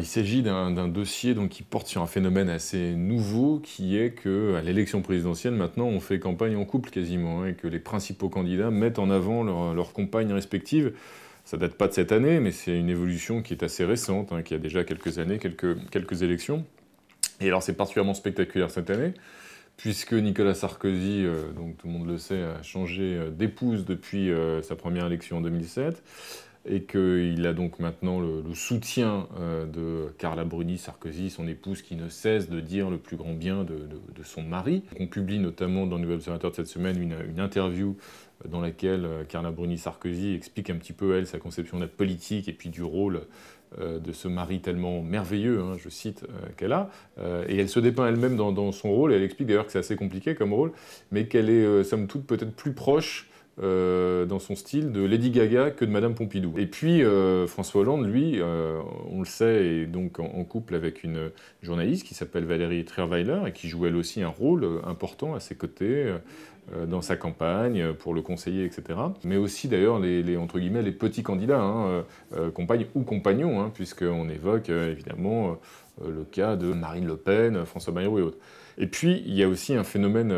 il s'agit d'un dossier donc, qui porte sur un phénomène assez nouveau qui est que à l'élection présidentielle, maintenant, on fait campagne en couple quasiment, hein, et que les principaux candidats mettent en avant leurs leur compagnes respectives. Ça date pas de cette année, mais c'est une évolution qui est assez récente, hein, qui a déjà quelques années, quelques, quelques élections. Et alors c'est particulièrement spectaculaire cette année, puisque Nicolas Sarkozy, euh, donc tout le monde le sait, a changé euh, d'épouse depuis euh, sa première élection en 2007 et qu'il a donc maintenant le, soutien euh, de Carla Bruni Sarkozy, son épouse, qui ne cesse de dire le plus grand bien de, son mari. On publie notamment dans le Nouvel Observateur de cette semaine une, interview dans laquelle euh, Carla Bruni Sarkozy explique un petit peu, elle, sa conception de la politique et puis du rôle euh, de ce mari tellement merveilleux, hein, je cite, qu'elle a. et elle se dépeint elle-même dans, dans, son rôle, et elle explique d'ailleurs que c'est assez compliqué comme rôle, mais qu'elle est, somme toute, peut-être plus proche euh, dans son style de Lady Gaga que de Madame Pompidou. Et puis euh, François Hollande, lui, euh, on le sait, est donc en, couple avec une journaliste qui s'appelle Valérie Trierweiler et qui joue elle aussi un rôle important à ses côtés dans sa campagne pour le conseiller, etc. Mais aussi d'ailleurs les, entre guillemets les petits candidats, hein, compagnes ou compagnons, hein, puisqu'on évoque évidemment le cas de Marine Le Pen, François Bayrou et autres. Et puis il y a aussi un phénomène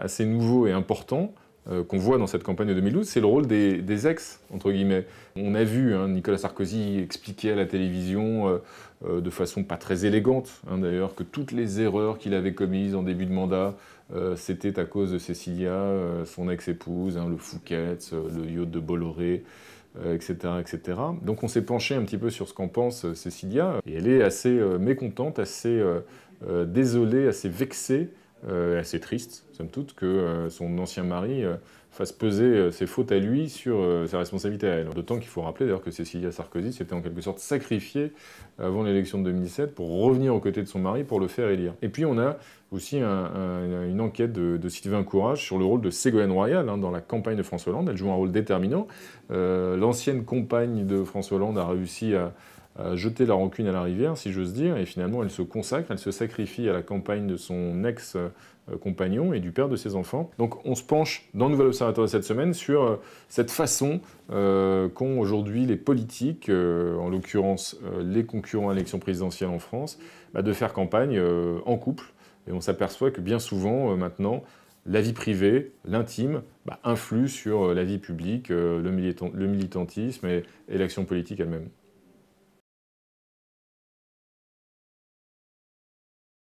assez nouveau et important euh, qu'on voit dans cette campagne de 2012, c'est le rôle des, ex, entre guillemets. On a vu hein, Nicolas Sarkozy expliquer à la télévision, euh, euh, de façon pas très élégante hein, d'ailleurs, que toutes les erreurs qu'il avait commises en début de mandat, c'était à cause de Cécilia, son ex-épouse, hein, le Fouquet, le yacht de Bolloré, etc., etc. Donc on s'est penché un petit peu sur ce qu'en pense Cécilia, et elle est assez mécontente, assez désolée, assez vexée euh, assez triste, somme toute, que euh, son ancien mari euh, fasse peser ses fautes à lui sur sa responsabilité à elle. D'autant qu'il faut rappeler d'ailleurs que Cécilia Sarkozy s'était en quelque sorte sacrifiée avant l'élection de 2017 pour revenir aux côtés de son mari pour le faire élire. Et puis on a aussi une enquête de, de, Sylvain Courage sur le rôle de Ségolène Royal hein, dans la campagne de François Hollande. Elle joue un rôle déterminant. L'ancienne compagne de François Hollande a réussi à jeter la rancune à la rivière, si j'ose dire, et finalement elle se consacre, elle se sacrifie à la campagne de son ex-compagnon euh, et du père de ses enfants. Donc on se penche dans Nouvel Observatoire de cette semaine sur euh, cette façon euh, qu'ont aujourd'hui les politiques, en l'occurrence les concurrents à l'élection présidentielle en France, bah, de faire campagne en couple. Et on s'aperçoit que bien souvent maintenant, la vie privée, l'intime, bah, influe sur la vie publique, le, militantisme et l'action politique elle-même.